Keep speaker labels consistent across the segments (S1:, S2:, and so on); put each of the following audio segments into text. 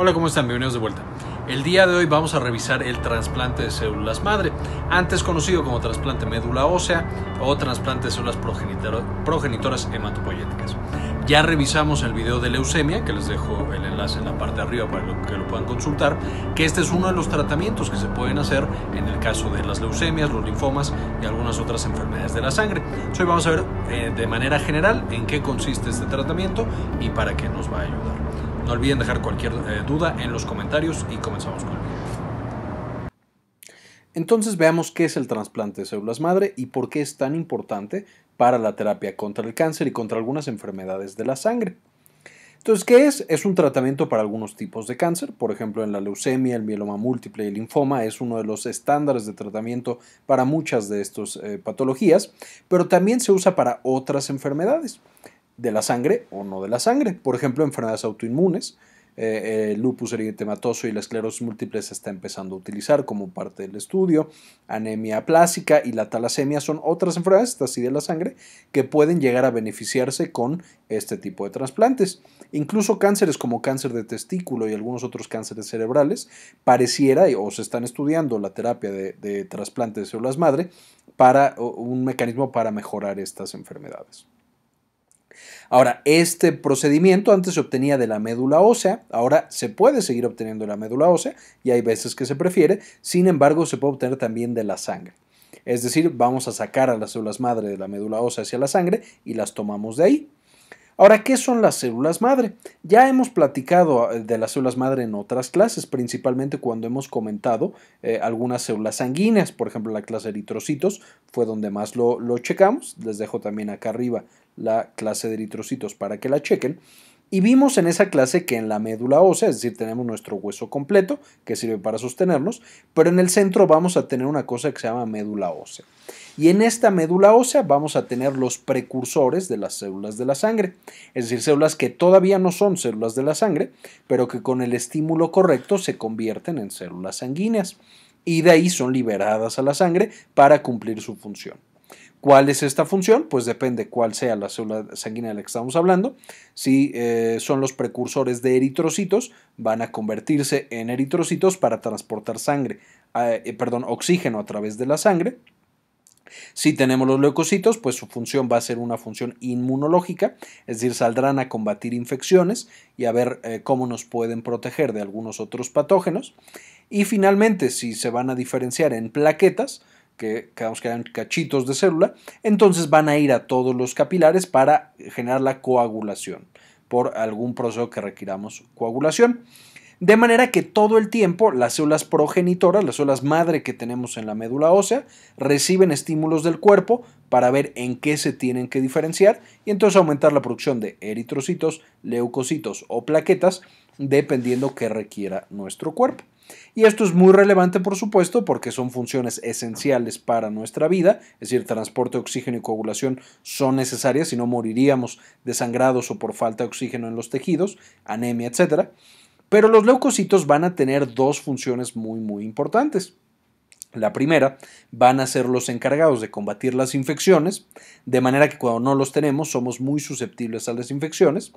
S1: Hola, ¿cómo están? Bienvenidos de vuelta. El día de hoy vamos a revisar el trasplante de células madre, antes conocido como trasplante médula ósea o trasplante de células progenitoras hematopoyéticas. Ya revisamos el video de leucemia, que les dejo el enlace en la parte de arriba para que lo puedan consultar, que este es uno de los tratamientos que se pueden hacer en el caso de las leucemias, los linfomas y algunas otras enfermedades de la sangre. hoy vamos a ver eh, de manera general en qué consiste este tratamiento y para qué nos va a ayudar. No olviden dejar cualquier eh, duda en los comentarios y comenzamos con el video. Entonces veamos qué es el trasplante de células madre y por qué es tan importante para la terapia contra el cáncer y contra algunas enfermedades de la sangre. Entonces, ¿qué es? Es un tratamiento para algunos tipos de cáncer, por ejemplo, en la leucemia, el mieloma múltiple y el linfoma es uno de los estándares de tratamiento para muchas de estas eh, patologías, pero también se usa para otras enfermedades de la sangre o no de la sangre. Por ejemplo, enfermedades autoinmunes, el eh, eh, lupus eritematoso y la esclerosis múltiple se está empezando a utilizar como parte del estudio. Anemia plástica y la talasemia son otras enfermedades, estas sí de la sangre, que pueden llegar a beneficiarse con este tipo de trasplantes. Incluso cánceres como cáncer de testículo y algunos otros cánceres cerebrales pareciera o se están estudiando la terapia de, de trasplante de células madre para un mecanismo para mejorar estas enfermedades. Ahora, este procedimiento antes se obtenía de la médula ósea, ahora se puede seguir obteniendo de la médula ósea y hay veces que se prefiere, sin embargo se puede obtener también de la sangre. Es decir, vamos a sacar a las células madre de la médula ósea hacia la sangre y las tomamos de ahí. Ahora, ¿qué son las células madre? Ya hemos platicado eh, de las células madre en otras clases, principalmente cuando hemos comentado eh, algunas células sanguíneas, por ejemplo la clase eritrocitos fue donde más lo, lo checamos, les dejo también acá arriba la clase de eritrocitos para que la chequen. Y vimos en esa clase que en la médula ósea, es decir, tenemos nuestro hueso completo que sirve para sostenernos, pero en el centro vamos a tener una cosa que se llama médula ósea. Y en esta médula ósea vamos a tener los precursores de las células de la sangre, es decir, células que todavía no son células de la sangre, pero que con el estímulo correcto se convierten en células sanguíneas y de ahí son liberadas a la sangre para cumplir su función. ¿Cuál es esta función? Pues depende cuál sea la célula sanguínea de la que estamos hablando. Si eh, son los precursores de eritrocitos, van a convertirse en eritrocitos para transportar sangre, eh, perdón, oxígeno a través de la sangre. Si tenemos los leucocitos, pues su función va a ser una función inmunológica, es decir, saldrán a combatir infecciones y a ver eh, cómo nos pueden proteger de algunos otros patógenos. Y finalmente, si se van a diferenciar en plaquetas, que quedan cachitos de célula, entonces van a ir a todos los capilares para generar la coagulación por algún proceso que requiramos coagulación. De manera que todo el tiempo las células progenitoras, las células madre que tenemos en la médula ósea, reciben estímulos del cuerpo para ver en qué se tienen que diferenciar y entonces aumentar la producción de eritrocitos, leucocitos o plaquetas, dependiendo que requiera nuestro cuerpo. Y esto es muy relevante, por supuesto, porque son funciones esenciales para nuestra vida, es decir, transporte, de oxígeno y coagulación son necesarias, si no moriríamos desangrados o por falta de oxígeno en los tejidos, anemia, etc. Pero los leucocitos van a tener dos funciones muy, muy importantes. La primera, van a ser los encargados de combatir las infecciones, de manera que cuando no los tenemos somos muy susceptibles a las infecciones.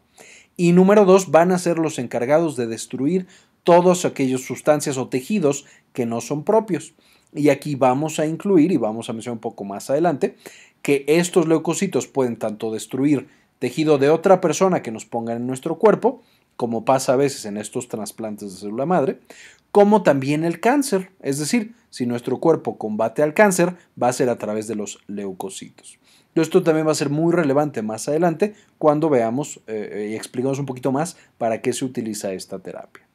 S1: Y número dos, van a ser los encargados de destruir todos aquellas sustancias o tejidos que no son propios. Y aquí vamos a incluir, y vamos a mencionar un poco más adelante, que estos leucocitos pueden tanto destruir tejido de otra persona que nos pongan en nuestro cuerpo, como pasa a veces en estos trasplantes de célula madre, como también el cáncer. Es decir, si nuestro cuerpo combate al cáncer, va a ser a través de los leucocitos. Esto también va a ser muy relevante más adelante cuando veamos eh, eh, y explicamos un poquito más para qué se utiliza esta terapia.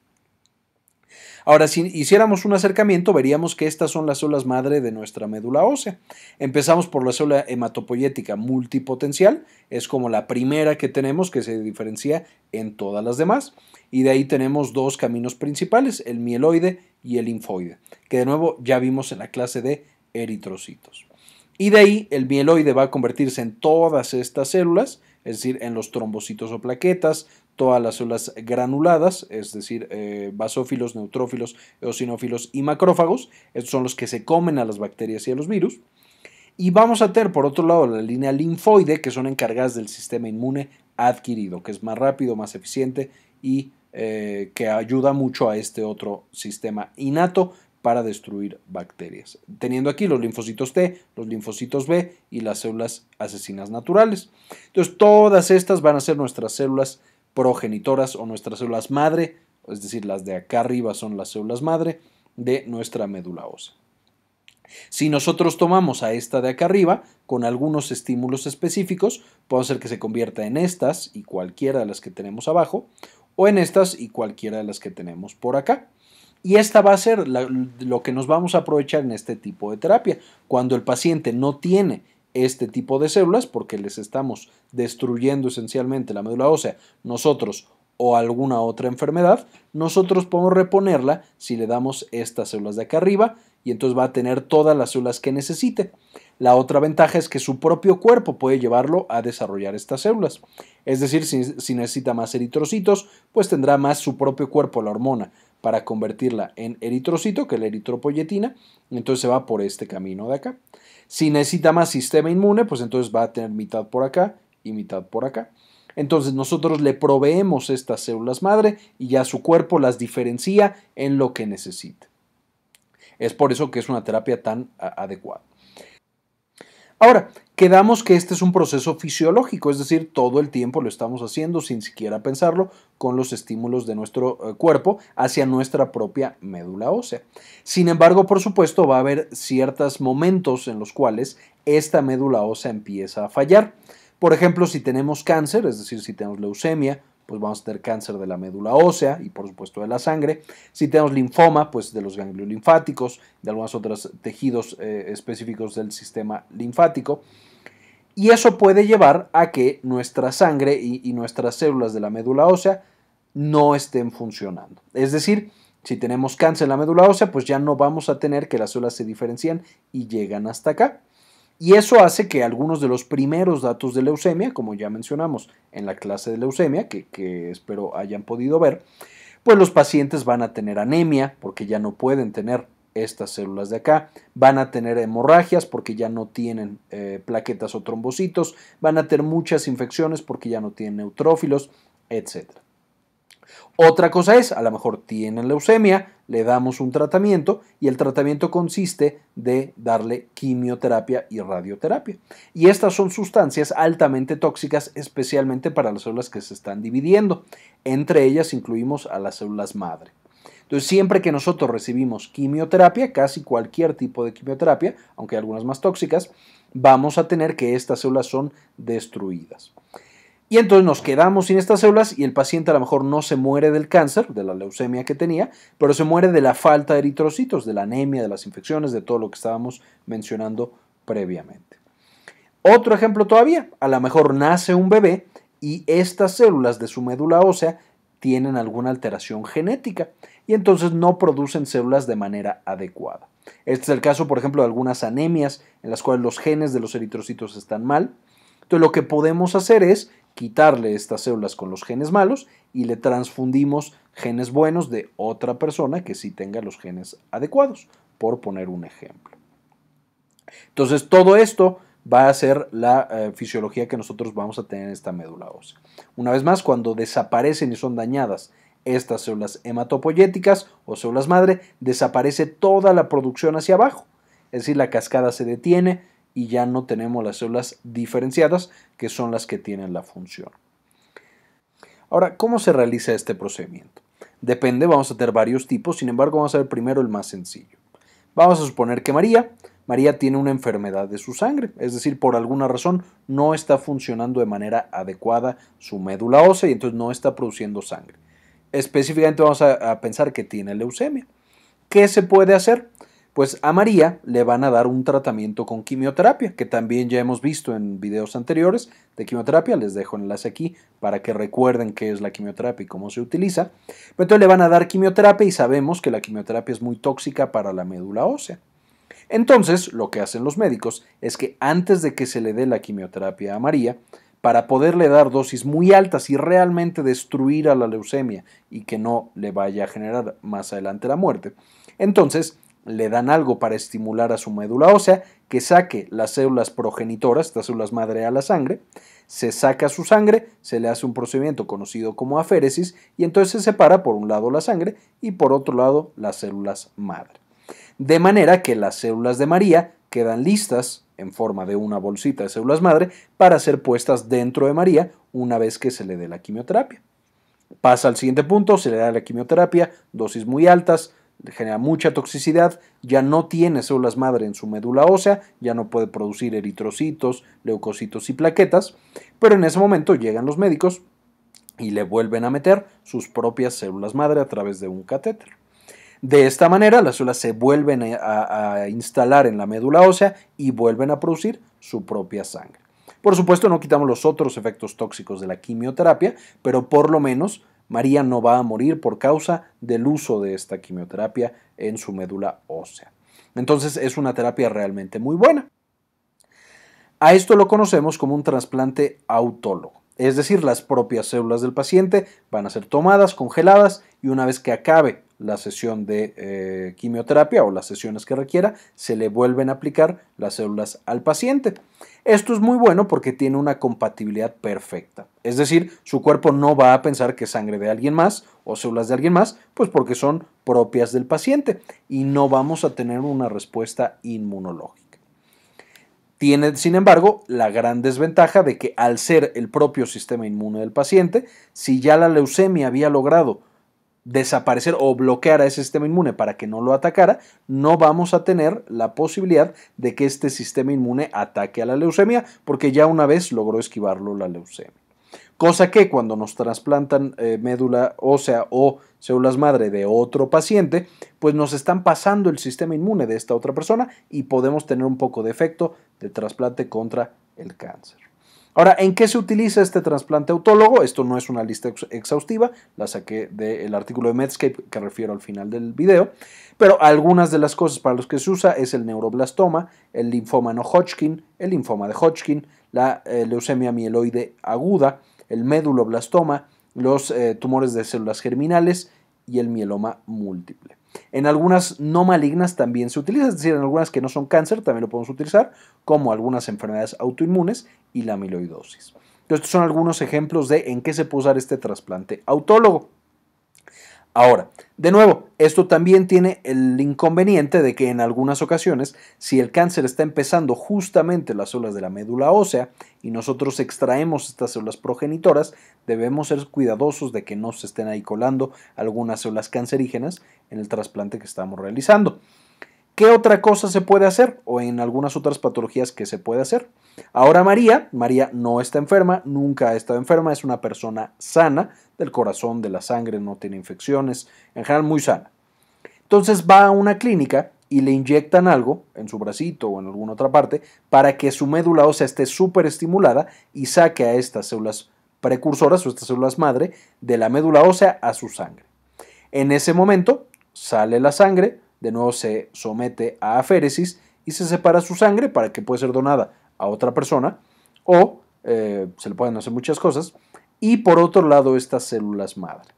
S1: Ahora, si hiciéramos un acercamiento, veríamos que estas son las células madre de nuestra médula ósea. Empezamos por la célula hematopoyética multipotencial, es como la primera que tenemos que se diferencia en todas las demás. Y de ahí tenemos dos caminos principales, el mieloide y el linfoide, que de nuevo ya vimos en la clase de eritrocitos. Y de ahí el mieloide va a convertirse en todas estas células, es decir, en los trombocitos o plaquetas, todas las células granuladas, es decir, eh, basófilos, neutrófilos, eosinófilos y macrófagos. Estos son los que se comen a las bacterias y a los virus. Y vamos a tener, por otro lado, la línea linfoide, que son encargadas del sistema inmune adquirido, que es más rápido, más eficiente y eh, que ayuda mucho a este otro sistema innato para destruir bacterias, teniendo aquí los linfocitos T, los linfocitos B y las células asesinas naturales. Entonces, todas estas van a ser nuestras células progenitoras o nuestras células madre, es decir, las de acá arriba son las células madre de nuestra médula ósea. Si nosotros tomamos a esta de acá arriba con algunos estímulos específicos, puede ser que se convierta en estas y cualquiera de las que tenemos abajo, o en estas y cualquiera de las que tenemos por acá. Y esta va a ser lo que nos vamos a aprovechar en este tipo de terapia. Cuando el paciente no tiene este tipo de células porque les estamos destruyendo esencialmente la médula ósea nosotros o alguna otra enfermedad, nosotros podemos reponerla si le damos estas células de acá arriba y entonces va a tener todas las células que necesite. La otra ventaja es que su propio cuerpo puede llevarlo a desarrollar estas células. Es decir, si, necesita más eritrocitos, pues tendrá más su propio cuerpo la hormona para convertirla en eritrocito, que es la eritropoyetina, entonces se va por este camino de acá. Si necesita más sistema inmune, pues entonces va a tener mitad por acá y mitad por acá. Entonces nosotros le proveemos estas células madre y ya su cuerpo las diferencia en lo que necesita. Es por eso que es una terapia tan adecuada. Ahora, quedamos que este es un proceso fisiológico, es decir, todo el tiempo lo estamos haciendo sin siquiera pensarlo con los estímulos de nuestro eh, cuerpo hacia nuestra propia médula ósea. Sin embargo, por supuesto, va a haber ciertos momentos en los cuales esta médula ósea empieza a fallar. Por ejemplo, si tenemos cáncer, es decir, si tenemos leucemia pues vamos a tener cáncer de la médula ósea y por supuesto de la sangre. Si tenemos linfoma, pues de los ganglios linfáticos, de algunos otros tejidos eh, específicos del sistema linfático. Y eso puede llevar a que nuestra sangre y, nuestras células de la médula ósea no estén funcionando. Es decir, si tenemos cáncer en la médula ósea, pues ya no vamos a tener que las células se diferencian y llegan hasta acá. Y eso hace que algunos de los primeros datos de leucemia, como ya mencionamos en la clase de leucemia, que, espero hayan podido ver, pues los pacientes van a tener anemia porque ya no pueden tener estas células de acá, van a tener hemorragias porque ya no tienen eh, plaquetas o trombocitos, van a tener muchas infecciones porque ya no tienen neutrófilos, etcétera. Otra cosa es, a lo mejor tienen leucemia, le damos un tratamiento y el tratamiento consiste de darle quimioterapia y radioterapia. Y estas son sustancias altamente tóxicas, especialmente para las células que se están dividiendo. Entre ellas incluimos a las células madre. Entonces, siempre que nosotros recibimos quimioterapia, casi cualquier tipo de quimioterapia, aunque hay algunas más tóxicas, vamos a tener que estas células son destruidas. Y entonces nos quedamos sin estas células y el paciente a lo mejor no se muere del cáncer, de la leucemia que tenía, pero se muere de la falta de eritrocitos, de la anemia, de las infecciones, de todo lo que estábamos mencionando previamente. Otro ejemplo todavía, a lo mejor nace un bebé y estas células de su médula ósea tienen alguna alteración genética y entonces no producen células de manera adecuada. Este es el caso, por ejemplo, de algunas anemias en las cuales los genes de los eritrocitos están mal. Entonces lo que podemos hacer es quitarle estas células con los genes malos y le transfundimos genes buenos de otra persona que sí tenga los genes adecuados, por poner un ejemplo. Entonces, todo esto va a ser la eh, fisiología que nosotros vamos a tener en esta médula ósea. Una vez más, cuando desaparecen y son dañadas estas células hematopoyéticas o células madre, desaparece toda la producción hacia abajo. Es decir, la cascada se detiene, y ya no tenemos las células diferenciadas, que son las que tienen la función. Ahora, ¿cómo se realiza este procedimiento? Depende, vamos a tener varios tipos, sin embargo vamos a ver primero el más sencillo. Vamos a suponer que María, María tiene una enfermedad de su sangre, es decir, por alguna razón no está funcionando de manera adecuada su médula ósea y entonces no está produciendo sangre. Específicamente vamos a, pensar que tiene leucemia. ¿Qué se puede hacer? pues a María le van a dar un tratamiento con quimioterapia, que también ya hemos visto en videos anteriores de quimioterapia, les dejo enlace aquí para que recuerden qué es la quimioterapia y cómo se utiliza. Pero entonces le van a dar quimioterapia y sabemos que la quimioterapia es muy tóxica para la médula ósea. Entonces, lo que hacen los médicos es que antes de que se le dé la quimioterapia a María, para poderle dar dosis muy altas y realmente destruir a la leucemia y que no le vaya a generar más adelante la muerte. Entonces, le dan algo para estimular a su médula ósea, que saque las células progenitoras, estas células madre a la sangre, se saca su sangre, se le hace un procedimiento conocido como aféresis y entonces se separa por un lado la sangre y por otro lado las células madre. De manera que las células de María quedan listas en forma de una bolsita de células madre para ser puestas dentro de María una vez que se le dé la quimioterapia. Pasa al siguiente punto, se le da la quimioterapia, dosis muy altas, genera mucha toxicidad, ya no tiene células madre en su médula ósea, ya no puede producir eritrocitos, leucocitos y plaquetas, pero en ese momento llegan los médicos y le vuelven a meter sus propias células madre a través de un catéter. De esta manera, las células se vuelven a, instalar en la médula ósea y vuelven a producir su propia sangre. Por supuesto, no quitamos los otros efectos tóxicos de la quimioterapia, pero por lo menos María no va a morir por causa del uso de esta quimioterapia en su médula ósea. Entonces es una terapia realmente muy buena. A esto lo conocemos como un trasplante autólogo, es decir, las propias células del paciente van a ser tomadas, congeladas y una vez que acabe la sesión de eh, quimioterapia o las sesiones que requiera, se le vuelven a aplicar las células al paciente. Esto es muy bueno porque tiene una compatibilidad perfecta. Es decir, su cuerpo no va a pensar que es sangre de alguien más o células de alguien más, pues porque son propias del paciente y no vamos a tener una respuesta inmunológica. Tiene, sin embargo, la gran desventaja de que al ser el propio sistema inmune del paciente, si ya la leucemia había logrado desaparecer o bloquear a ese sistema inmune para que no lo atacara, no vamos a tener la posibilidad de que este sistema inmune ataque a la leucemia, porque ya una vez logró esquivarlo la leucemia. Cosa que cuando nos trasplantan eh, médula ósea o células madre de otro paciente, pues nos están pasando el sistema inmune de esta otra persona y podemos tener un poco de efecto de trasplante contra el cáncer. Ahora, ¿en qué se utiliza este trasplante autólogo? Esto no es una lista exhaustiva, la saqué del artículo de Medscape que refiero al final del video, pero algunas de las cosas para las que se usa es el neuroblastoma, el linfoma no Hodgkin, el linfoma de Hodgkin, la eh, leucemia mieloide aguda, el méduloblastoma, los eh, tumores de células germinales y el mieloma múltiple. En algunas no malignas también se utiliza, es decir, en algunas que no son cáncer también lo podemos utilizar, como algunas enfermedades autoinmunes y la amiloidosis. Estos son algunos ejemplos de en qué se puede usar este trasplante autólogo. Ahora, de nuevo, esto también tiene el inconveniente de que en algunas ocasiones, si el cáncer está empezando justamente las células de la médula ósea y nosotros extraemos estas células progenitoras, debemos ser cuidadosos de que no se estén ahí colando algunas células cancerígenas en el trasplante que estamos realizando. ¿Qué otra cosa se puede hacer? O en algunas otras patologías que se puede hacer. Ahora María, María no está enferma, nunca ha estado enferma, es una persona sana del corazón, de la sangre, no tiene infecciones, en general muy sana. Entonces va a una clínica y le inyectan algo en su bracito o en alguna otra parte para que su médula ósea esté súper estimulada y saque a estas células precursoras o estas células madre de la médula ósea a su sangre. En ese momento sale la sangre, de nuevo se somete a aféresis y se separa su sangre para que pueda ser donada a otra persona o eh, se le pueden hacer muchas cosas. Y por otro lado, estas células madre.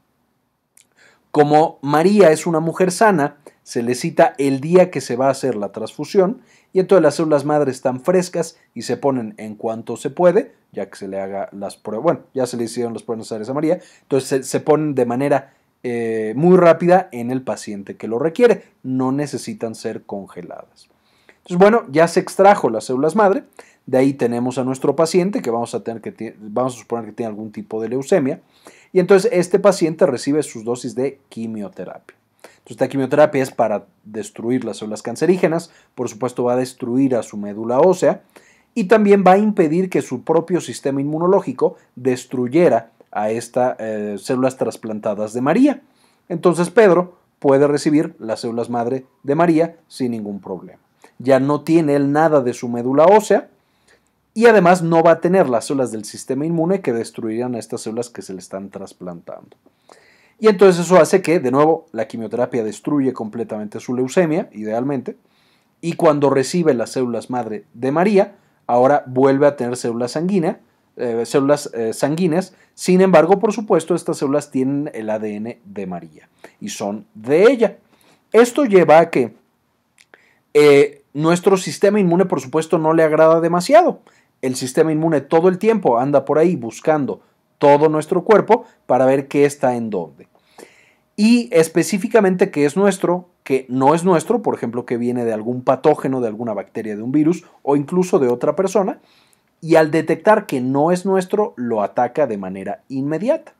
S1: Como María es una mujer sana, se le cita el día que se va a hacer la transfusión y entonces las células madre están frescas y se ponen en cuanto se puede, ya que se le haga las pruebas, bueno, ya se le hicieron las pruebas a María, entonces se ponen de manera eh, muy rápida en el paciente que lo requiere. No necesitan ser congeladas. Entonces, bueno, ya se extrajo las células madre. De ahí tenemos a nuestro paciente que vamos a tener que vamos a suponer que tiene algún tipo de leucemia. Y entonces este paciente recibe sus dosis de quimioterapia. esta quimioterapia es para destruir las células cancerígenas, por supuesto va a destruir a su médula ósea y también va a impedir que su propio sistema inmunológico destruyera a estas eh, células trasplantadas de María. Entonces Pedro puede recibir las células madre de María sin ningún problema. Ya no tiene él nada de su médula ósea y además no va a tener las células del sistema inmune que destruirían a estas células que se le están trasplantando. Y entonces eso hace que, de nuevo, la quimioterapia destruye completamente su leucemia, idealmente, y cuando recibe las células madre de María, ahora vuelve a tener células sanguíneas eh, células eh, sanguíneas. Sin embargo, por supuesto, estas células tienen el ADN de María y son de ella. Esto lleva a que eh, nuestro sistema inmune, por supuesto, no le agrada demasiado. El sistema inmune todo el tiempo anda por ahí buscando todo nuestro cuerpo para ver qué está en dónde. Y específicamente qué es nuestro, que no es nuestro, por ejemplo, que viene de algún patógeno, de alguna bacteria, de un virus o incluso de otra persona, y al detectar que no es nuestro, lo ataca de manera inmediata.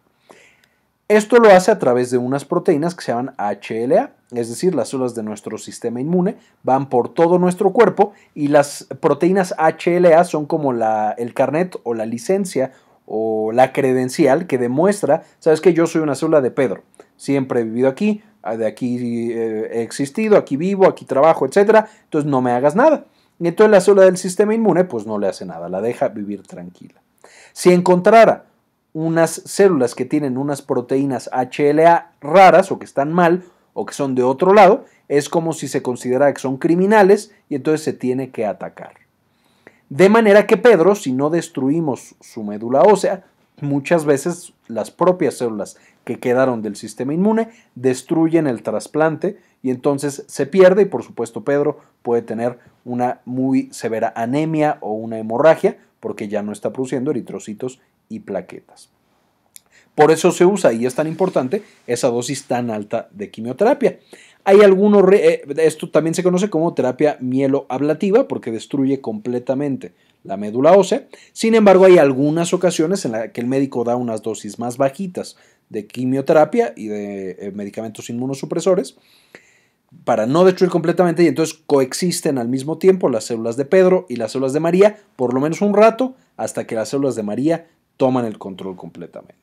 S1: Esto lo hace a través de unas proteínas que se llaman HLA, es decir, las células de nuestro sistema inmune van por todo nuestro cuerpo y las proteínas HLA son como el carnet o la licencia o la credencial que demuestra, sabes que yo soy una célula de Pedro, siempre he vivido aquí, de aquí eh, he existido, aquí vivo, aquí trabajo, etcétera, entonces no me hagas nada entonces la célula del sistema inmune pues no le hace nada, la deja vivir tranquila. Si encontrara unas células que tienen unas proteínas HLA raras o que están mal o que son de otro lado, es como si se considerara que son criminales y entonces se tiene que atacar. De manera que Pedro, si no destruimos su médula ósea, Muchas veces las propias células que quedaron del sistema inmune destruyen el trasplante y entonces se pierde y por supuesto Pedro puede tener una muy severa anemia o una hemorragia porque ya no está produciendo eritrocitos y plaquetas. Por eso se usa y es tan importante esa dosis tan alta de quimioterapia. Hay algunos, eh, esto también se conoce como terapia mieloablativa porque destruye completamente la médula ósea. Sin embargo, hay algunas ocasiones en las que el médico da unas dosis más bajitas de quimioterapia y de eh, medicamentos inmunosupresores para no destruir completamente y entonces coexisten al mismo tiempo las células de Pedro y las células de María por lo menos un rato hasta que las células de María toman el control completamente.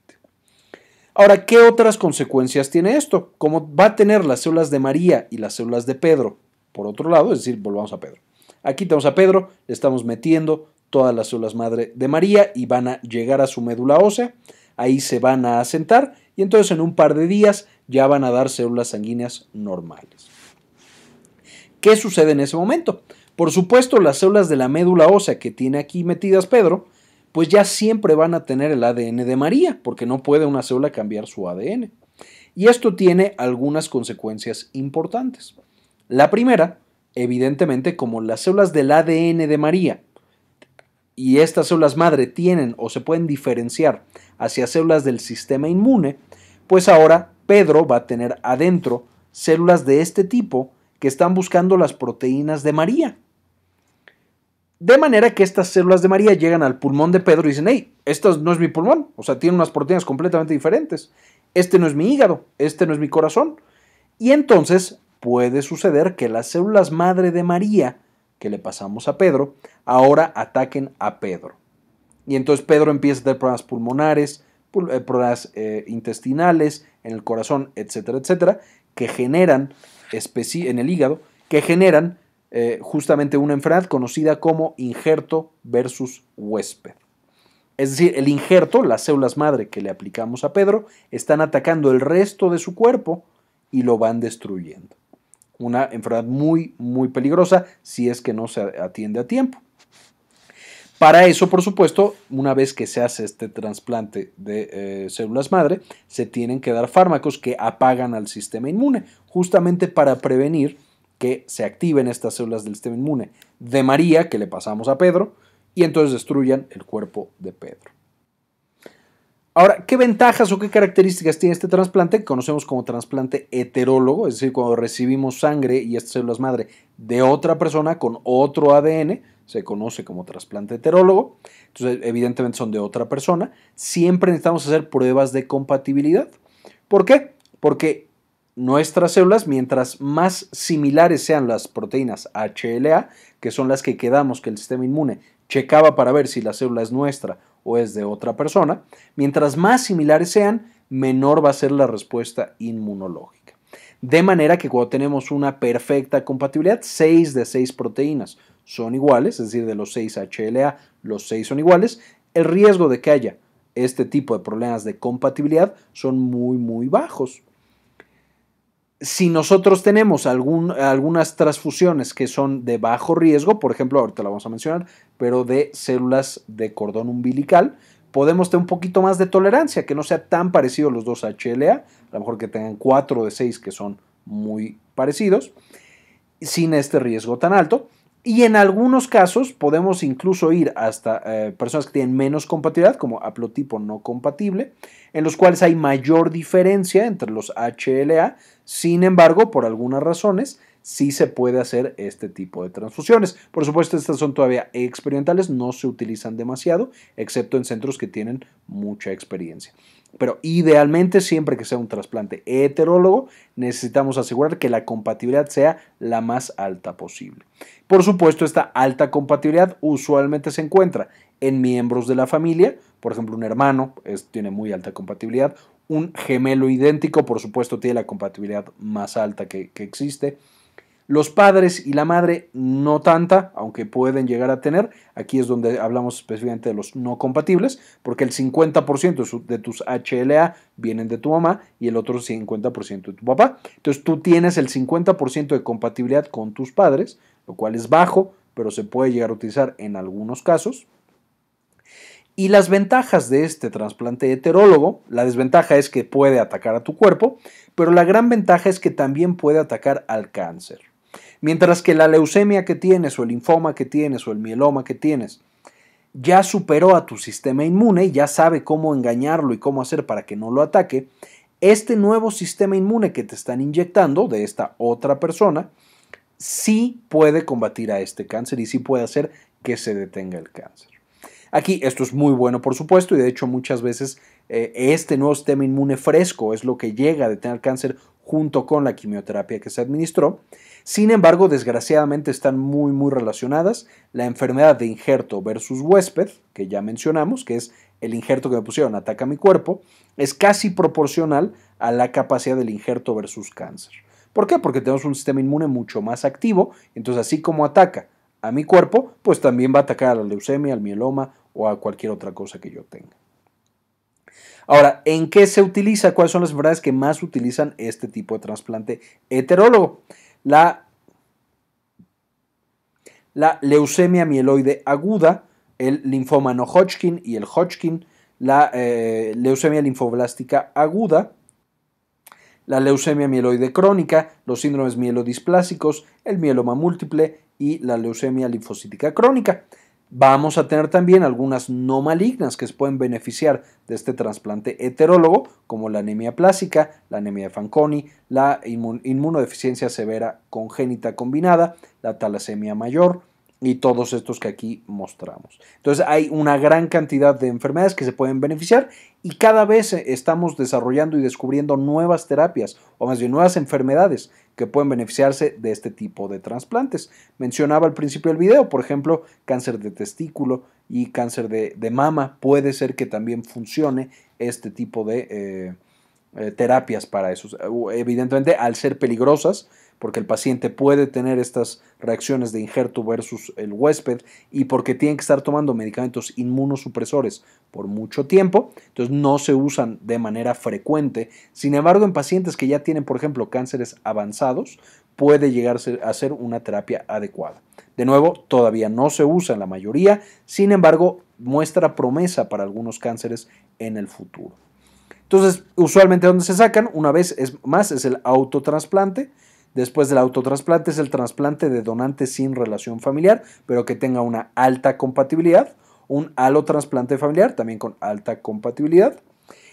S1: Ahora, ¿qué otras consecuencias tiene esto? ¿Cómo va a tener las células de María y las células de Pedro, por otro lado, es decir, volvamos a Pedro Aquí tenemos a Pedro, le estamos metiendo todas las células madre de María y van a llegar a su médula ósea, ahí se van a asentar y entonces en un par de días ya van a dar células sanguíneas normales. ¿Qué sucede en ese momento? Por supuesto, las células de la médula ósea que tiene aquí metidas Pedro, pues ya siempre van a tener el ADN de María, porque no puede una célula cambiar su ADN. Y esto tiene algunas consecuencias importantes. La primera evidentemente como las células del ADN de María y estas células madre tienen o se pueden diferenciar hacia células del sistema inmune, pues ahora Pedro va a tener adentro células de este tipo que están buscando las proteínas de María. De manera que estas células de María llegan al pulmón de Pedro y dicen, hey, esto no es mi pulmón, o sea, tiene unas proteínas completamente diferentes. Este no es mi hígado, este no es mi corazón. Y entonces puede suceder que las células madre de María, que le pasamos a Pedro, ahora ataquen a Pedro. Y entonces Pedro empieza a tener problemas pulmonares, eh, problemas eh, intestinales, en el corazón, etcétera, etcétera, que generan, en el hígado, que generan eh, justamente una enfermedad conocida como injerto versus huésped. Es decir, el injerto, las células madre que le aplicamos a Pedro, están atacando el resto de su cuerpo y lo van destruyendo. Una enfermedad muy, muy peligrosa si es que no se atiende a tiempo. Para eso, por supuesto, una vez que se hace este trasplante de eh, células madre, se tienen que dar fármacos que apagan al sistema inmune, justamente para prevenir que se activen estas células del sistema inmune de María, que le pasamos a Pedro, y entonces destruyan el cuerpo de Pedro. Ahora, ¿qué ventajas o qué características tiene este trasplante? conocemos como trasplante heterólogo, es decir, cuando recibimos sangre y estas células madre de otra persona con otro ADN, se conoce como trasplante heterólogo, entonces evidentemente son de otra persona, siempre necesitamos hacer pruebas de compatibilidad. ¿Por qué? Porque nuestras células, mientras más similares sean las proteínas HLA, que son las que quedamos que el sistema inmune Checaba para ver si la célula es nuestra o es de otra persona. Mientras más similares sean, menor va a ser la respuesta inmunológica. De manera que cuando tenemos una perfecta compatibilidad, 6 de 6 proteínas son iguales, es decir, de los 6 HLA, los 6 son iguales, el riesgo de que haya este tipo de problemas de compatibilidad son muy, muy bajos. Si nosotros tenemos algunas transfusiones que son de bajo riesgo, por ejemplo, ahorita la vamos a mencionar, pero de células de cordón umbilical. Podemos tener un poquito más de tolerancia, que no sea tan parecido los dos HLA, a lo mejor que tengan 4 de 6 que son muy parecidos, sin este riesgo tan alto. Y en algunos casos podemos incluso ir hasta eh, personas que tienen menos compatibilidad, como haplotipo no compatible, en los cuales hay mayor diferencia entre los HLA. Sin embargo, por algunas razones, sí se puede hacer este tipo de transfusiones. Por supuesto, estas son todavía experimentales, no se utilizan demasiado, excepto en centros que tienen mucha experiencia. Pero idealmente, siempre que sea un trasplante heterólogo, necesitamos asegurar que la compatibilidad sea la más alta posible. Por supuesto, esta alta compatibilidad usualmente se encuentra en miembros de la familia, por ejemplo, un hermano tiene muy alta compatibilidad, un gemelo idéntico, por supuesto, tiene la compatibilidad más alta que existe los padres y la madre no tanta, aunque pueden llegar a tener. Aquí es donde hablamos específicamente de los no compatibles, porque el 50% de tus HLA vienen de tu mamá y el otro 50% de tu papá. Entonces tú tienes el 50% de compatibilidad con tus padres, lo cual es bajo, pero se puede llegar a utilizar en algunos casos. Y las ventajas de este trasplante heterólogo, la desventaja es que puede atacar a tu cuerpo, pero la gran ventaja es que también puede atacar al cáncer. Mientras que la leucemia que tienes o el linfoma que tienes o el mieloma que tienes ya superó a tu sistema inmune y ya sabe cómo engañarlo y cómo hacer para que no lo ataque, este nuevo sistema inmune que te están inyectando de esta otra persona sí puede combatir a este cáncer y sí puede hacer que se detenga el cáncer. Aquí esto es muy bueno, por supuesto, y de hecho muchas veces eh, este nuevo sistema inmune fresco es lo que llega a detener el cáncer junto con la quimioterapia que se administró. Sin embargo, desgraciadamente están muy muy relacionadas la enfermedad de injerto versus huésped, que ya mencionamos, que es el injerto que me pusieron ataca mi cuerpo, es casi proporcional a la capacidad del injerto versus cáncer. ¿Por qué? Porque tenemos un sistema inmune mucho más activo, entonces así como ataca a mi cuerpo, pues también va a atacar a la leucemia, al mieloma o a cualquier otra cosa que yo tenga. Ahora, ¿en qué se utiliza? ¿Cuáles son las enfermedades que más utilizan este tipo de trasplante heterólogo? La, leucemia mieloide aguda, el linfoma no Hodgkin y el Hodgkin, la eh, leucemia linfoblástica aguda, la leucemia mieloide crónica, los síndromes mielodisplásicos, el mieloma múltiple y la leucemia linfocítica crónica. Vamos a tener también algunas no malignas que se pueden beneficiar de este trasplante heterólogo, como la anemia plástica, la anemia de Fanconi, la inmunodeficiencia severa congénita combinada, la talasemia mayor, y todos estos que aquí mostramos. Entonces hay una gran cantidad de enfermedades que se pueden beneficiar y cada vez eh, estamos desarrollando y descubriendo nuevas terapias o más bien nuevas enfermedades que pueden beneficiarse de este tipo de trasplantes. Mencionaba al principio del video, por ejemplo, cáncer de testículo y cáncer de, mama. Puede ser que también funcione este tipo de eh, eh, terapias para esos. Evidentemente, al ser peligrosas, porque el paciente puede tener estas reacciones de injerto versus el huésped y porque tienen que estar tomando medicamentos inmunosupresores por mucho tiempo, entonces no se usan de manera frecuente. Sin embargo, en pacientes que ya tienen, por ejemplo, cánceres avanzados, puede llegar a ser una terapia adecuada. De nuevo, todavía no se usa en la mayoría, sin embargo, muestra promesa para algunos cánceres en el futuro. Entonces, usualmente donde se sacan, una vez es más, es el autotransplante. Después del autotransplante es el trasplante de donante sin relación familiar, pero que tenga una alta compatibilidad. Un trasplante familiar, también con alta compatibilidad.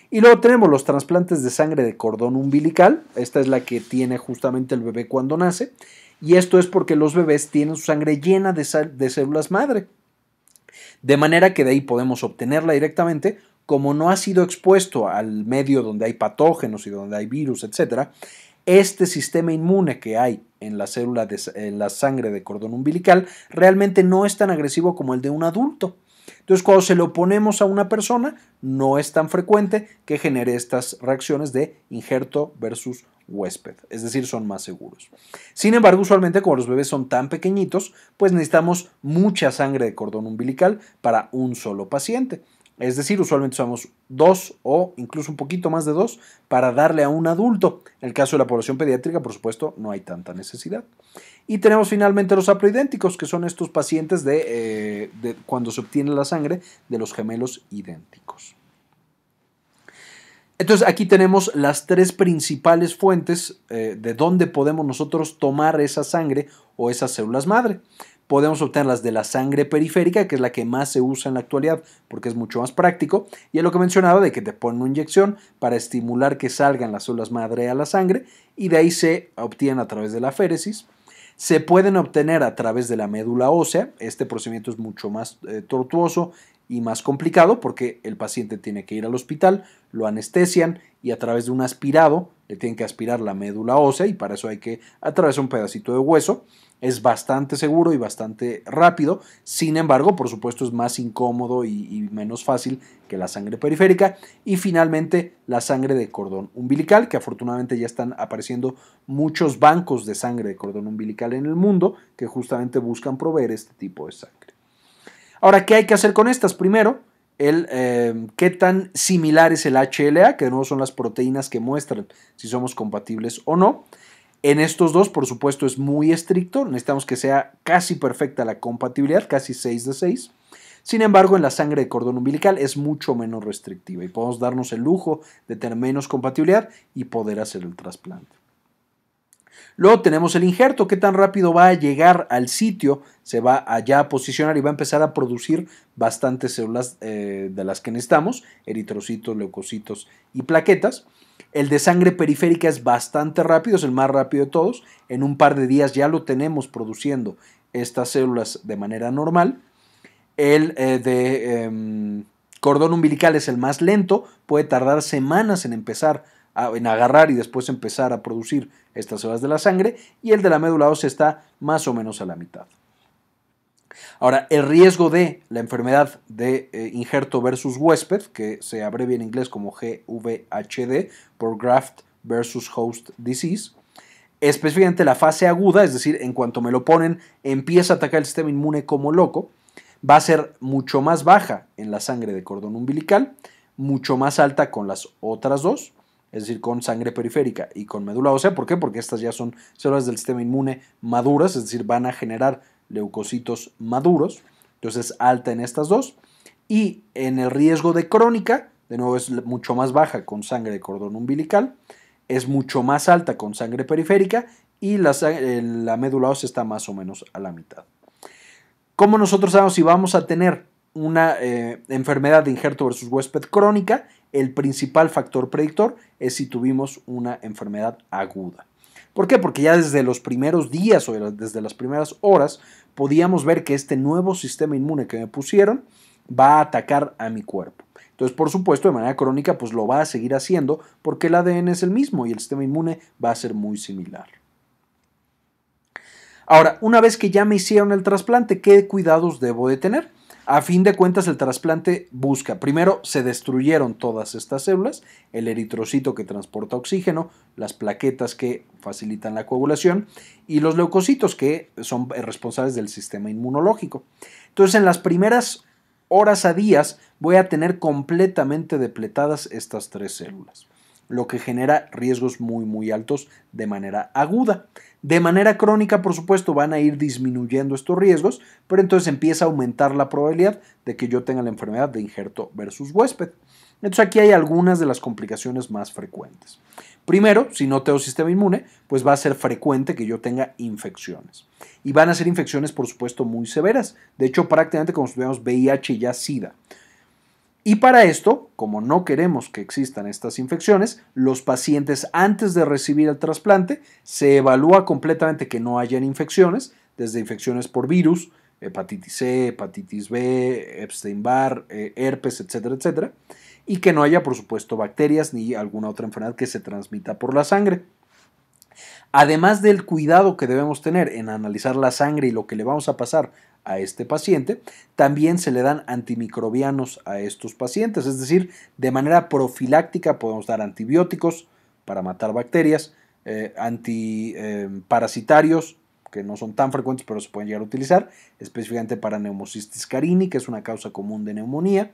S1: Y luego tenemos los trasplantes de sangre de cordón umbilical. Esta es la que tiene justamente el bebé cuando nace. Y esto es porque los bebés tienen su sangre llena de, de células madre. De manera que de ahí podemos obtenerla directamente, como no ha sido expuesto al medio donde hay patógenos y donde hay virus, etcétera, este sistema inmune que hay en la célula de la sangre de cordón umbilical realmente no es tan agresivo como el de un adulto. Entonces, cuando se lo ponemos a una persona, no es tan frecuente que genere estas reacciones de injerto versus huésped, es decir, son más seguros. Sin embargo, usualmente como los bebés son tan pequeñitos, pues necesitamos mucha sangre de cordón umbilical para un solo paciente. Es decir, usualmente usamos dos o incluso un poquito más de dos para darle a un adulto. En el caso de la población pediátrica, por supuesto, no hay tanta necesidad. Y tenemos finalmente los haploidénticos, que son estos pacientes eh, de, cuando se obtiene la sangre de los gemelos idénticos. Entonces aquí tenemos las tres principales fuentes eh, de dónde podemos nosotros tomar esa sangre o esas células madre podemos obtenerlas de la sangre periférica, que es la que más se usa en la actualidad porque es mucho más práctico, y es lo que mencionaba de que te ponen una inyección para estimular que salgan las células madre a la sangre y de ahí se obtienen a través de la féresis. Se pueden obtener a través de la médula ósea, este procedimiento es mucho más eh, tortuoso y más complicado porque el paciente tiene que ir al hospital, lo anestesian y a través de un aspirado le tienen que aspirar la médula ósea y para eso hay que atravesar un pedacito de hueso. Es bastante seguro y bastante rápido, sin embargo, por supuesto, es más incómodo y, y, menos fácil que la sangre periférica. Y finalmente, la sangre de cordón umbilical, que afortunadamente ya están apareciendo muchos bancos de sangre de cordón umbilical en el mundo que justamente buscan proveer este tipo de sangre. Ahora, ¿qué hay que hacer con estas? Primero, el, em, qué tan similar es el HLA, que de nuevo son las proteínas que muestran si somos compatibles o no. En estos dos, por supuesto, es muy estricto, necesitamos que sea casi perfecta la compatibilidad, casi 6 de 6. Sin embargo, en la sangre de cordón umbilical es mucho menos restrictiva y podemos darnos el lujo de tener menos compatibilidad y poder hacer el trasplante. Luego tenemos el injerto, qué tan rápido va a llegar al sitio se va allá a posicionar y va a empezar a producir bastantes células eh, de las que necesitamos, eritrocitos, leucocitos y plaquetas. El de sangre periférica es bastante rápido, es el más rápido de todos. En un par de días ya lo tenemos produciendo estas células de manera normal. El eh, de em, cordón umbilical es el más lento, puede tardar semanas en empezar a, en agarrar y después empezar a producir estas células de la sangre. Y el de la médula ósea está más o menos a la mitad. Ahora, el riesgo de la enfermedad de eh, injerto versus huésped, que se abrevia en inglés como GVHD, por graft versus host disease, específicamente la fase aguda, es decir, en cuanto me lo ponen, empieza a atacar el sistema inmune como loco, va a ser mucho más baja en la sangre de cordón umbilical, mucho más alta con las otras dos, es decir, con sangre periférica y con médula ósea. ¿Por qué? Porque estas ya son células del sistema inmune maduras, es decir, van a generar leucocitos maduros, entonces alta en estas dos. Y en el riesgo de crónica, de nuevo es mucho más baja con sangre de cordón umbilical, es mucho más alta con sangre periférica y la, médula ósea está más o menos a la mitad. ¿Cómo nosotros sabemos si vamos a tener una eh, enfermedad de injerto versus huésped crónica? El principal factor predictor es si tuvimos una enfermedad aguda. ¿Por qué? Porque ya desde los primeros días o desde las primeras horas podíamos ver que este nuevo sistema inmune que me pusieron va a atacar a mi cuerpo. Entonces, por supuesto, de manera crónica, pues lo va a seguir haciendo porque el ADN es el mismo y el sistema inmune va a ser muy similar. Ahora, una vez que ya me hicieron el trasplante, ¿qué cuidados debo de tener? A fin de cuentas, el trasplante busca, primero, se destruyeron todas estas células, el eritrocito que transporta oxígeno, las plaquetas que facilitan la coagulación y los leucocitos que son eh, responsables del sistema inmunológico. Entonces, en las primeras horas a días voy a tener completamente depletadas estas tres células lo que genera riesgos muy muy altos de manera aguda. De manera crónica, por supuesto, van a ir disminuyendo estos riesgos, pero entonces empieza a aumentar la probabilidad de que yo tenga la enfermedad de injerto versus huésped. Entonces aquí hay algunas de las complicaciones más frecuentes. Primero, si no tengo sistema inmune, pues va a ser frecuente que yo tenga infecciones. Y van a ser infecciones, por supuesto, muy severas. De hecho, prácticamente como si tuviéramos VIH y ya SIDA. Y para esto, como no queremos que existan estas infecciones, los pacientes antes de recibir el trasplante se evalúa completamente que no hayan infecciones, desde infecciones por virus, hepatitis C, hepatitis B, Epstein-Barr, eh, herpes, etcétera, etcétera, y que no haya, por supuesto, bacterias ni alguna otra enfermedad que se transmita por la sangre. Además del cuidado que debemos tener en analizar la sangre y lo que le vamos a pasar a este paciente, también se le dan antimicrobianos a estos pacientes, es decir, de manera profiláctica podemos dar antibióticos para matar bacterias, eh, antiparasitarios, eh, que no son tan frecuentes pero se pueden llegar a utilizar, específicamente para neumocistis carini, que es una causa común de neumonía.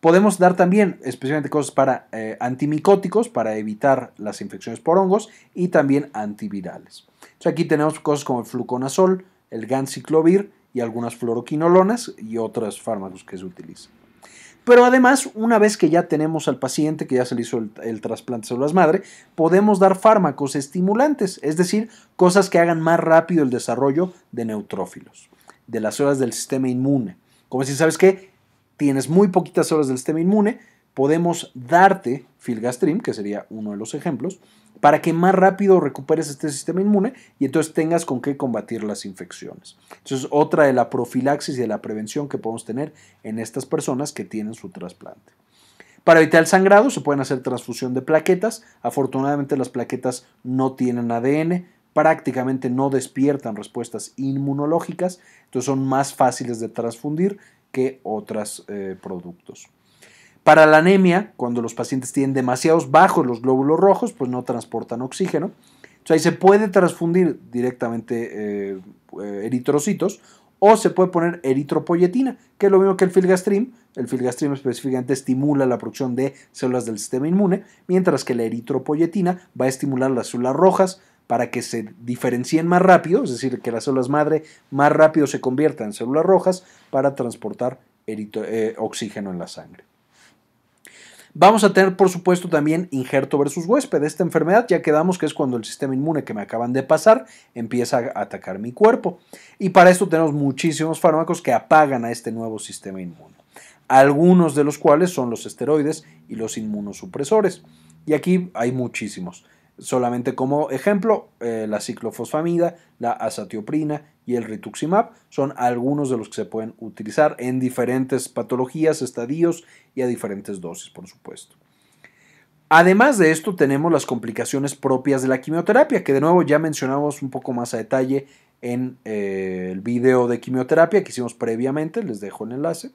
S1: Podemos dar también especialmente cosas para eh, antimicóticos para evitar las infecciones por hongos y también antivirales. aquí tenemos cosas como el fluconazol, el ganciclovir y algunas fluoroquinolonas y otros fármacos que se utilizan. Pero además, una vez que ya tenemos al paciente, que ya se le hizo el, trasplante de células madre, podemos dar fármacos estimulantes, es decir, cosas que hagan más rápido el desarrollo de neutrófilos, de las células del sistema inmune. Como si sabes que tienes muy poquitas células del sistema inmune, podemos darte filgastrim, que sería uno de los ejemplos, para que más rápido recuperes este sistema inmune y entonces tengas con qué combatir las infecciones. Entonces, otra de la profilaxis y de la prevención que podemos tener en estas personas que tienen su trasplante. Para evitar el sangrado se pueden hacer transfusión de plaquetas. Afortunadamente las plaquetas no tienen ADN, prácticamente no despiertan respuestas inmunológicas, entonces son más fáciles de transfundir que otros eh, productos. Para la anemia, cuando los pacientes tienen demasiados bajos los glóbulos rojos, pues no transportan oxígeno. Entonces ahí se puede transfundir directamente eh, eh, eritrocitos o se puede poner eritropoyetina, que es lo mismo que el filgastrim. El filgastrim específicamente estimula la producción de células del sistema inmune, mientras que la eritropoyetina va a estimular las células rojas para que se diferencien más rápido, es decir, que las células madre más rápido se conviertan en células rojas para transportar eh, oxígeno en la sangre. Vamos a tener, por supuesto, también injerto versus huésped. Esta enfermedad ya quedamos que es cuando el sistema inmune que me acaban de pasar empieza a atacar mi cuerpo. Y para esto tenemos muchísimos fármacos que apagan a este nuevo sistema inmune. Algunos de los cuales son los esteroides y los inmunosupresores. Y aquí hay muchísimos. Solamente como ejemplo, eh, la ciclofosfamida, la azatioprina y el rituximab son algunos de los que se pueden utilizar en diferentes patologías, estadios y a diferentes dosis, por supuesto. Además de esto, tenemos las complicaciones propias de la quimioterapia, que de nuevo ya mencionamos un poco más a detalle en eh, el video de quimioterapia que hicimos previamente, les dejo el enlace.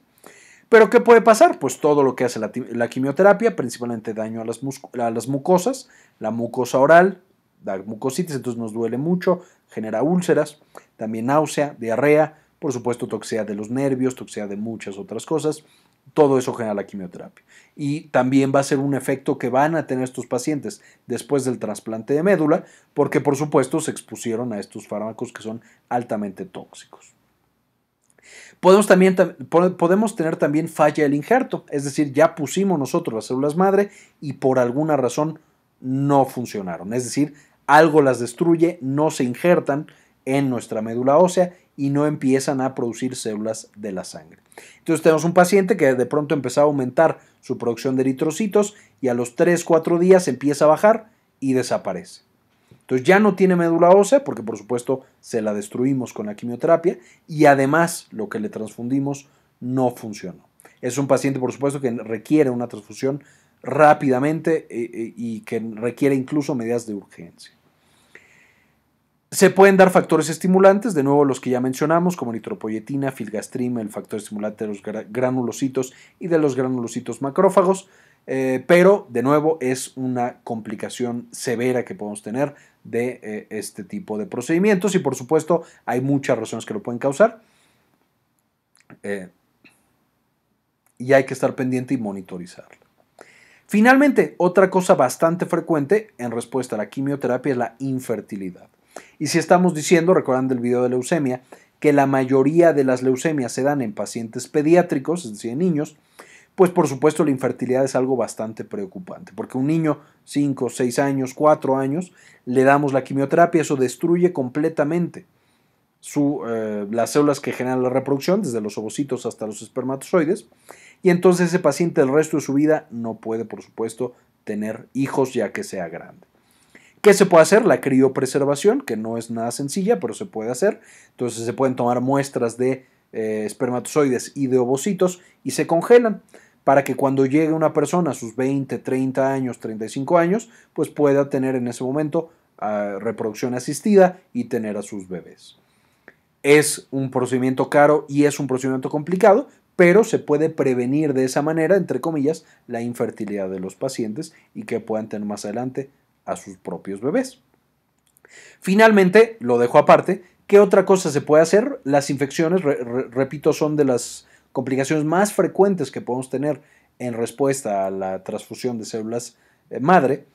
S1: Pero ¿qué puede pasar? Pues todo lo que hace la, quimioterapia, principalmente daño a las, mucosas, la mucosa oral, da mucositis, entonces nos duele mucho, genera úlceras, también náusea, diarrea, por supuesto toxicidad de los nervios, toxicidad de muchas otras cosas. Todo eso genera la quimioterapia. Y también va a ser un efecto que van a tener estos pacientes después del trasplante de médula, porque por supuesto se expusieron a estos fármacos que son altamente tóxicos. Podemos, tener también falla del injerto, es decir, ya pusimos nosotros las células madre y por alguna razón no funcionaron, es decir, algo las destruye, no se injertan en nuestra médula ósea y no empiezan a producir células de la sangre. Entonces tenemos un paciente que de pronto empezó a aumentar su producción de eritrocitos y a los 3-4 días empieza a bajar y desaparece. Entonces ya no tiene médula ósea porque por supuesto se la destruimos con la quimioterapia y además lo que le transfundimos no funcionó. Es un paciente por supuesto que requiere una transfusión rápidamente eh, eh, y que requiere incluso medidas de urgencia. Se pueden dar factores estimulantes, de nuevo los que ya mencionamos, como nitropoyetina, filgastrima, el factor estimulante de los granulocitos y de los granulocitos macrófagos. Eh, pero, de nuevo, es una complicación severa que podemos tener de eh, este tipo de procedimientos y, por supuesto, hay muchas razones que lo pueden causar. Eh, y hay que estar pendiente y monitorizarlo. Finalmente, otra cosa bastante frecuente en respuesta a la quimioterapia es la infertilidad. Y si estamos diciendo, recordando el video de leucemia, que la mayoría de las leucemias se dan en pacientes pediátricos, es decir, en niños, pues por supuesto la infertilidad es algo bastante preocupante, porque un niño 5, 6 años, 4 años, le damos la quimioterapia, eso destruye completamente su, eh, las células que generan la reproducción, desde los ovocitos hasta los espermatozoides, y entonces ese paciente el resto de su vida no puede, por supuesto, tener hijos ya que sea grande. ¿Qué se puede hacer? La criopreservación, que no es nada sencilla, pero se puede hacer. Entonces se pueden tomar muestras de eh, espermatozoides y de ovocitos y se congelan para que cuando llegue una persona a sus 20, 30 años, 35 años, pues pueda tener en ese momento ah, reproducción asistida y tener a sus bebés. Es un procedimiento caro y es un procedimiento complicado, pero se puede prevenir de esa manera, entre comillas, la infertilidad de los pacientes y que puedan tener más adelante a sus propios bebés. Finalmente, lo dejo aparte, ¿Qué otra cosa se puede hacer? Las infecciones, repito, son de las complicaciones más frecuentes que podemos tener en respuesta a la transfusión de células eh, madre.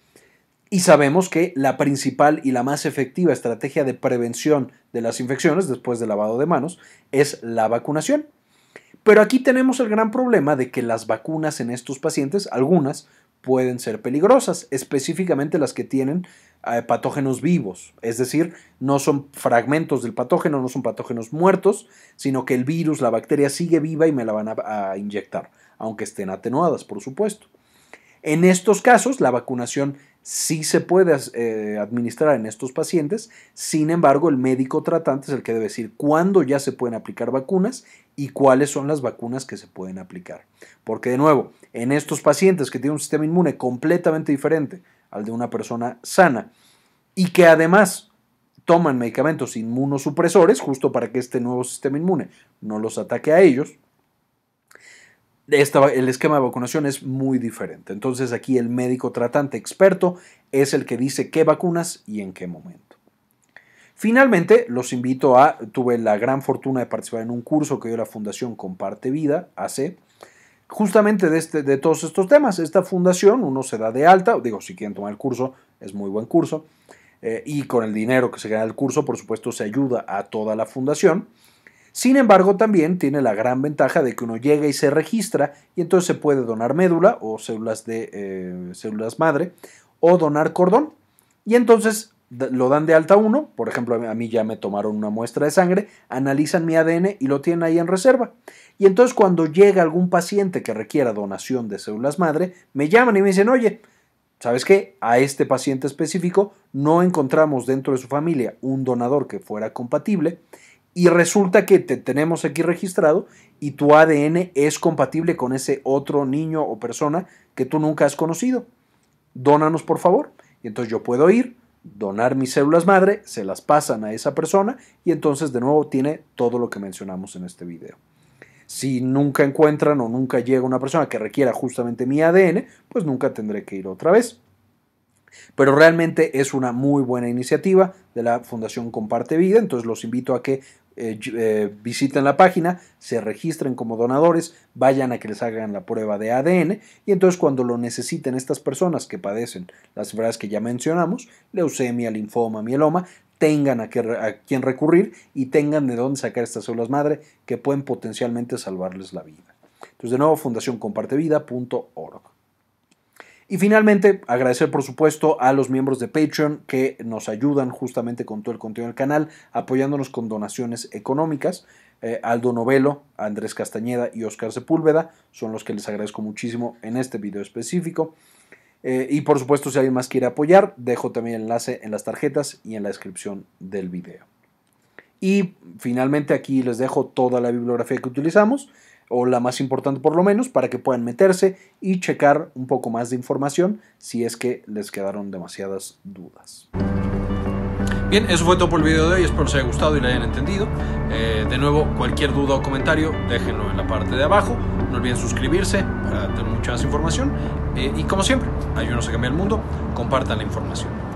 S1: Y sabemos que la principal y la más efectiva estrategia de prevención de las infecciones después del lavado de manos es la vacunación. Pero aquí tenemos el gran problema de que las vacunas en estos pacientes, algunas, pueden ser peligrosas, específicamente las que tienen patógenos vivos, es decir, no son fragmentos del patógeno, no son patógenos muertos, sino que el virus, la bacteria sigue viva y me la van a, inyectar, aunque estén atenuadas, por supuesto. En estos casos, la vacunación sí se puede eh, administrar en estos pacientes, sin embargo, el médico tratante es el que debe decir cuándo ya se pueden aplicar vacunas y cuáles son las vacunas que se pueden aplicar. Porque, de nuevo, en estos pacientes que tienen un sistema inmune completamente diferente, al de una persona sana. Y que además toman medicamentos inmunosupresores justo para que este nuevo sistema inmune no los ataque a ellos, el esquema de vacunación es muy diferente. Entonces aquí el médico tratante experto es el que dice qué vacunas y en qué momento. Finalmente, los invito a, tuve la gran fortuna de participar en un curso que dio la Fundación Comparte Vida, hace justamente de, este, de todos estos temas. Esta fundación, uno se da de alta, digo, si quieren tomar el curso, es muy buen curso, eh, y con el dinero que se gana el curso, por supuesto, se ayuda a toda la fundación. Sin embargo, también tiene la gran ventaja de que uno llega y se registra y entonces se puede donar médula o células de eh, células madre o donar cordón. Y entonces lo dan de alta uno, por ejemplo, a mí ya me tomaron una muestra de sangre, analizan mi ADN y lo tienen ahí en reserva. Y entonces cuando llega algún paciente que requiera donación de células madre, me llaman y me dicen, oye, ¿sabes qué? A este paciente específico no encontramos dentro de su familia un donador que fuera compatible y resulta que te tenemos aquí registrado y tu ADN es compatible con ese otro niño o persona que tú nunca has conocido. Dónanos, por favor. Y entonces yo puedo ir donar mis células madre, se las pasan a esa persona y entonces de nuevo tiene todo lo que mencionamos en este video. Si nunca encuentran o nunca llega una persona que requiera justamente mi ADN, pues nunca tendré que ir otra vez. Pero realmente es una muy buena iniciativa de la Fundación Comparte Vida, entonces los invito a que eh, eh, visiten la página, se registren como donadores, vayan a que les hagan la prueba de ADN y entonces cuando lo necesiten estas personas que padecen las enfermedades que ya mencionamos, leucemia, linfoma, mieloma, tengan a, quién quien recurrir y tengan de dónde sacar estas células madre que pueden potencialmente salvarles la vida. Entonces, de nuevo, fundacioncompartevida.org. Y finalmente, agradecer por supuesto a los miembros de Patreon que nos ayudan justamente con todo el contenido del canal, apoyándonos con donaciones económicas. Eh, Aldo Novelo, Andrés Castañeda y Oscar Sepúlveda son los que les agradezco muchísimo en este video específico. Eh, y por supuesto, si alguien más quiere apoyar, dejo también el enlace en las tarjetas y en la descripción del video. Y finalmente aquí les dejo toda la bibliografía que utilizamos o la más importante por lo menos, para que puedan meterse y checar un poco más de información si es que les quedaron demasiadas dudas. Bien, eso fue todo por el video de hoy, espero les haya gustado y lo hayan entendido. Eh, de nuevo, cualquier duda o comentario, déjenlo en la parte de abajo. No olviden suscribirse para tener mucha más información. Eh, y como siempre, ayúdenos a cambiar el mundo, compartan la información.